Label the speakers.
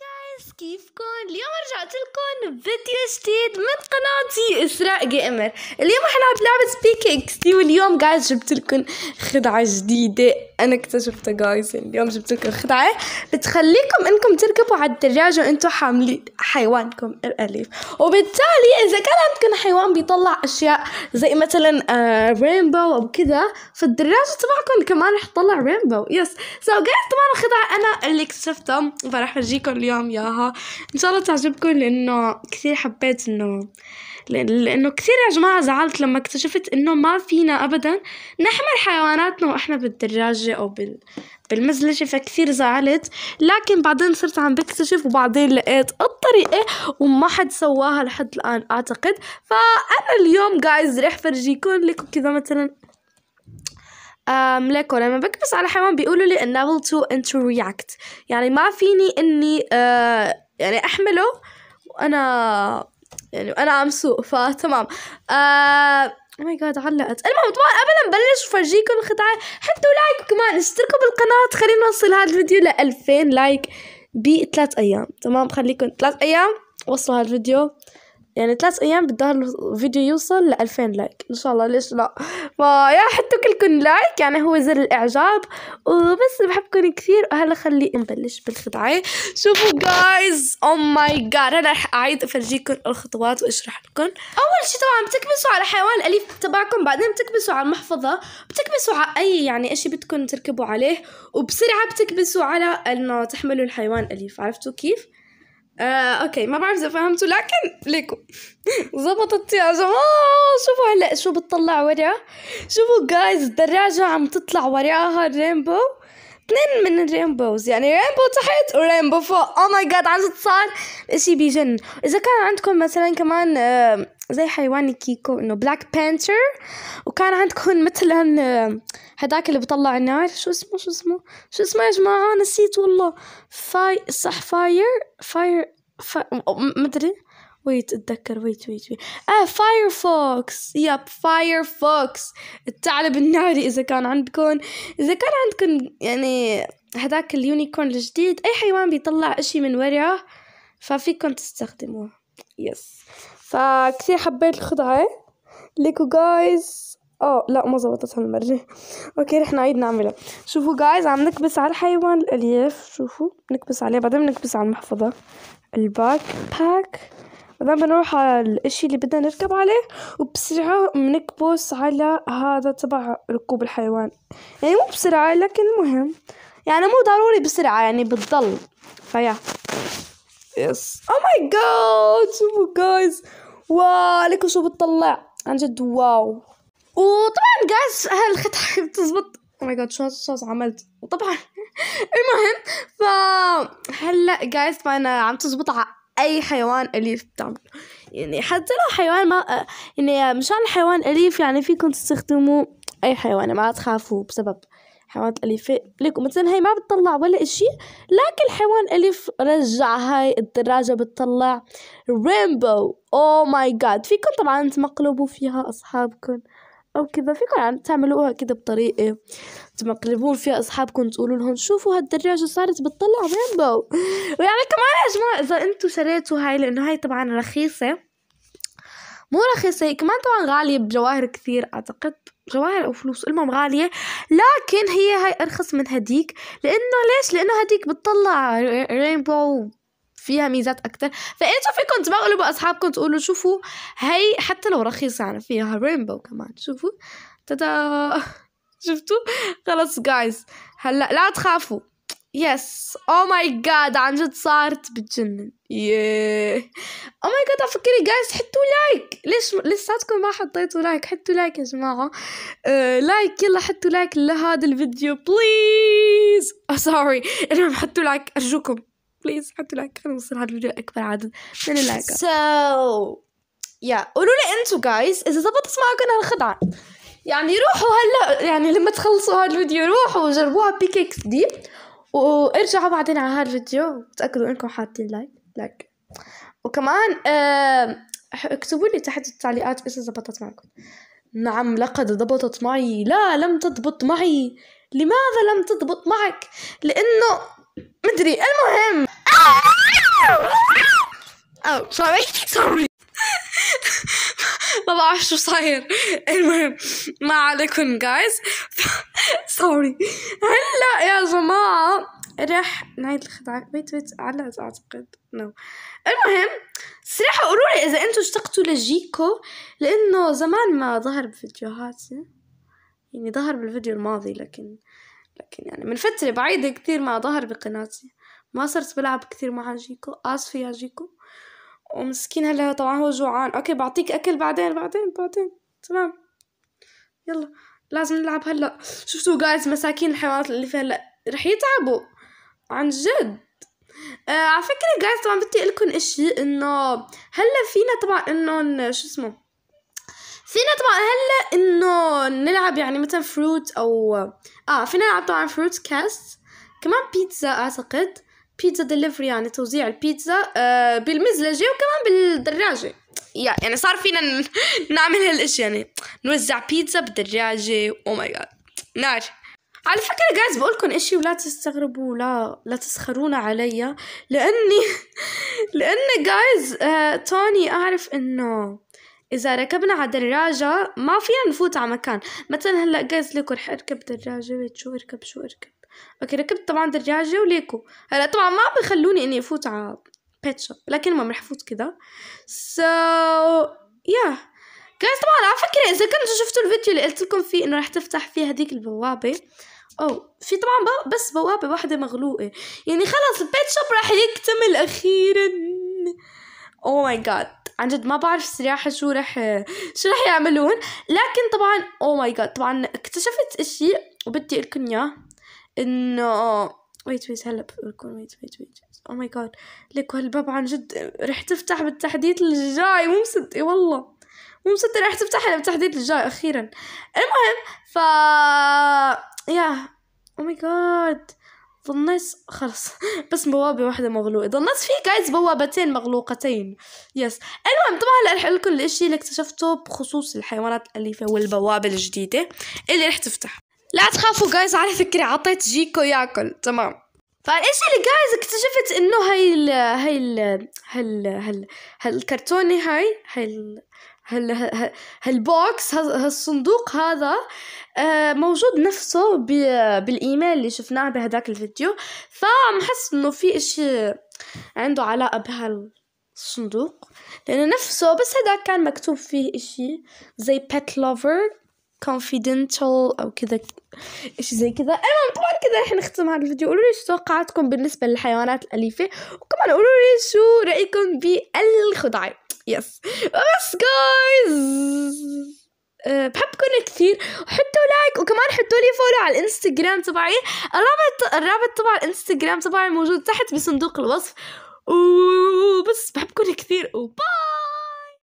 Speaker 1: جايز كيفكم اليوم رجعت لكم بفيديو جديد من قناتي اسراء جيمر اليوم احنا بلعبة سبيك اكس دي واليوم جايز جبت لكم خدعة جديدة انا اكتشفتها جايز اليوم جبت لكم خدعة بتخليكم انكم تركبوا على الدراجة وانتم حاملين حيوانكم الأليف وبالتالي إذا كان عندكم حيوان بيطلع أشياء زي مثلا رينبو آه، أو كذا فالدراجة تبعكم كمان رح تطلع رينبو يس سو جايز طبعا الخدعة أنا اللي اكتشفتها فرح أرجيكم اليوم ياها إن شاء الله تعجبكم لأنه كثير حبيت إنه لانه كثير يا جماعه زعلت لما اكتشفت انه ما فينا ابدا نحمل حيواناتنا واحنا بالدراجه او بال بالمزلجة فكثير زعلت لكن بعدين صرت عم بكتشف وبعدين لقيت الطريقة وما حد سواها لحد الآن أعتقد فأنا اليوم جايز رح فرجيكم لكم كذا مثلا ليكو لما بكبس على حيوان بيقولوا لي enable to interact يعني ما فيني اني آه يعني احمله وانا يعني انا عم سوق فتمام آه او ماي جاد علقت المهم طبعا قبل ما نبلش وفرجيكم القطعه حطوا لايك وكمان اشتركوا بالقناه خلينا نوصل هذا الفيديو ل 2000 لايك بثلاث ايام تمام خليكم ثلاث ايام وصلوا هذا الفيديو يعني ثلاث ايام بالظهر الفيديو يوصل ل 2000 لايك ان شاء الله ليش لا ما يا حطوا كلكم لايك يعني هو زر الاعجاب وبس بحبكم كثير وهلا خلي نبلش بالخدعه شوفوا جايز او ماي جاد انا رح اعيد افرجيكم الخطوات واشرح لكم اول شيء طبعا بتكبسوا على حيوان الاليف تبعكم بعدين بتكبسوا على المحفظه بتكبسوا على اي يعني شيء بدكم تركبوا عليه وبسرعه بتكبسوا على انه تحملوا الحيوان الاليف عرفتوا كيف آه، اوكي ما بعرف اذا فهمتوا لكن ليكو زبطت يا جماعه آه، شوفوا هلا شو بتطلع ورا شوفوا جايز الدراجه عم تطلع وراها الرينبو اثنين من الرينبوز يعني رينبو تحت ورينبو فوق او ماي جاد عن جد صار شيء بيجن اذا كان عندكم مثلا كمان آه، زي حيوان كيكو انه بلاك بانثر وكان عندكم مثلا آه، هداك اللي بطلع النار شو اسمه شو اسمه شو اسمه يا جماعه نسيت والله فاي صح فاير فاير ف... مدري ويت اتذكر ويت ويت ويت اه فايرفوكس يب فايرفوكس الثعلب الناري اذا كان عندكم اذا كان عندكم يعني هذاك اليونيكورن الجديد اي حيوان بيطلع اشي من وراه ففيكم تستخدموه يس فكثير حبيت الخضعة ليكو جايز اه لا ما زبطت هالمرة اوكي رح نعيد نعملها شوفوا جايز عم نكبس على الحيوان الالياف شوفوا نكبس عليه بعدين نكبس على المحفظة الباك باك بعدين نروح على الاشي اللي بدنا نركب عليه وبسرعة بنكبس على هذا تبع ركوب الحيوان يعني مو بسرعة لكن المهم يعني مو ضروري بسرعة يعني بتضل فيا يس او ماي جاد شوفوا جايز واو لكم شو بتطلع عن جد واو وطبعا جايز هالختعة بتزبط او ماي جاد شو شو عملت وطبعا المهم فهلا جايز فانا عم تزبط على اي حيوان اليف بتعمل يعني حتى لو حيوان ما يعني مشان حيوان اليف يعني فيكم تستخدموا اي حيوان ما تخافوا بسبب حيوانات أليفة لكم مثلا هي ما بتطلع ولا إشي لكن حيوان أليف رجع هاي الدراجة بتطلع رينبو أو ماي جاد فيكم طبعا تمقلبوا فيها أصحابكم او كذا فيكم عم تعملوها كذا بطريقه تمقلبون فيها اصحابكم تقولوا لهم شوفوا هالدراجه صارت بتطلع رينبو ويعني كمان يا جماعه اذا انتم شريتوا هاي لانه هاي طبعا رخيصه مو رخيصة هي كمان طبعا غالية بجواهر كثير أعتقد جواهر أو فلوس المهم غالية لكن هي هاي أرخص من هديك لأنه ليش؟ لأنه هديك بتطلع رينبو فيها ميزات اكتر فانتوا فيكم تبقوا باصحابكم تقولوا شوفوا هي حتى لو رخيصه يعني فيها رينبو كمان شوفوا تدا شفتوا خلص جايز هلا لا تخافوا يس او ماي جاد عن جد صارت بتجنن ياه او ماي جاد افكري جايز حطوا لايك ليش م... لساتكم ما حطيتوا لايك حطوا لايك يا جماعه آه لايك يلا حطوا لايك لهذا الفيديو بليز سوري oh, المهم حطوا لايك ارجوكم بليز حطوا لايك خلينا نوصل هذا الفيديو اكبر عدد من اللايكات سو يا قولوا لي انتوا جايز اذا ضبطت معكم هالخدعه يعني روحوا هلا يعني لما تخلصوا هذا الفيديو روحوا جربوها بيك اكس دي وارجعوا بعدين على هذا الفيديو تاكدوا انكم حاطين لايك لايك وكمان آه اكتبوا لي تحت التعليقات اذا زبطت معكم نعم لقد ضبطت معي لا لم تضبط معي لماذا لم تضبط معك لانه مدري المهم او سوري سوري ما بعرف شو صاير المهم ما عليكم جايز سوري هلا يا جماعه رح نعيد الخدعه بيت بيت علقت اعتقد نو no. المهم صراحة قولوا لي اذا انتم اشتقتوا لجيكو لانه زمان ما ظهر بفيديوهاتي يعني ظهر بالفيديو الماضي لكن لكن يعني من فترة بعيدة كثير ما ظهر بقناتي ما صرت بلعب كثير مع جيكو آسفة يا جيكو ومسكين هلا طبعا هو جوعان اوكي بعطيك اكل بعدين بعدين بعدين تمام يلا لازم نلعب هلا شفتوا جايز مساكين الحيوانات اللي في هلا رح يتعبوا عن جد آه على فكره جايز طبعا بدي اقول لكم اشي انه هلا فينا طبعا انه شو اسمه فينا طبعا هلا انه نلعب يعني مثلا فروت او اه فينا نلعب طبعا فروت كاست كمان بيتزا اعتقد بيتزا دليفري يعني توزيع البيتزا آه بالمزلجة وكمان بالدراجة يعني صار فينا نعمل هالاشي يعني نوزع بيتزا بالدراجة او ماي جاد نار على فكرة جايز بقولكم اشي ولا تستغربوا لا لا تسخرونا علي لاني لان جايز آه توني اعرف انه إذا ركبنا على دراجة ما فينا نفوت على مكان مثلا هلأ جايز ليكو رح أركب دراجة ويت شو أركب شو أركب أوكي ركبت طبعا دراجة وليكو هلأ طبعا ما بخلوني إني أفوت على بيت شوب لكن ما رح أفوت كذا سو يا جايز طبعا على فكرة إذا كنتوا شفتوا الفيديو اللي قلت لكم فيه إنه رح تفتح فيه هذيك البوابة أو في طبعا بس بوابة واحدة مغلوقة يعني خلص البيت شوب رح يكتمل أخيرا أوه ماي جاد عن جد ما بعرف السياحه شو رح شو رح يعملون لكن طبعا او ماي جاد طبعا اكتشفت اشي وبدي لكم اياه انه ويت ويت هلا بقول ويت ويت ويت او ماي جاد لك هالباب عن جد رح تفتح بالتحديث الجاي مو مصدقه والله مو مصدقه رح تفتح بالتحديث الجاي اخيرا المهم ف يا او ماي جاد ظنيت خلص بس بوابة واحدة مغلوقة ظنيت في جايز بوابتين مغلوقتين يس المهم طبعا هلا رح لكم الاشي اللي اكتشفته بخصوص الحيوانات الأليفة والبوابة الجديدة اللي رح تفتح لا تخافوا جايز على فكرة عطيت جيكو ياكل تمام فالاشي اللي جايز اكتشفت انه هاي ال هاي ال هال هال هالكرتونة هاي هاي هالبوكس هالصندوق هذا آه، موجود نفسه بالايميل اللي شفناه بهداك الفيديو فمحس انه في اشي عنده علاقه بهالصندوق لانه نفسه بس هذا كان مكتوب فيه اشي زي pet lover confidential او كذا ايش زي كذا المهم طبعا كذا راح نختم هذا الفيديو قولوا لي شو توقعاتكم بالنسبه للحيوانات الاليفه وكمان قولوا لي شو رايكم بالخدعي يس بس جايز أه، بحبكم كثير وحطوا لايك وكمان حطوا لي فولو على الانستغرام تبعي الرابط الرابط تبع الانستغرام تبعي موجود تحت بصندوق الوصف وبس بحبكم كثير وباي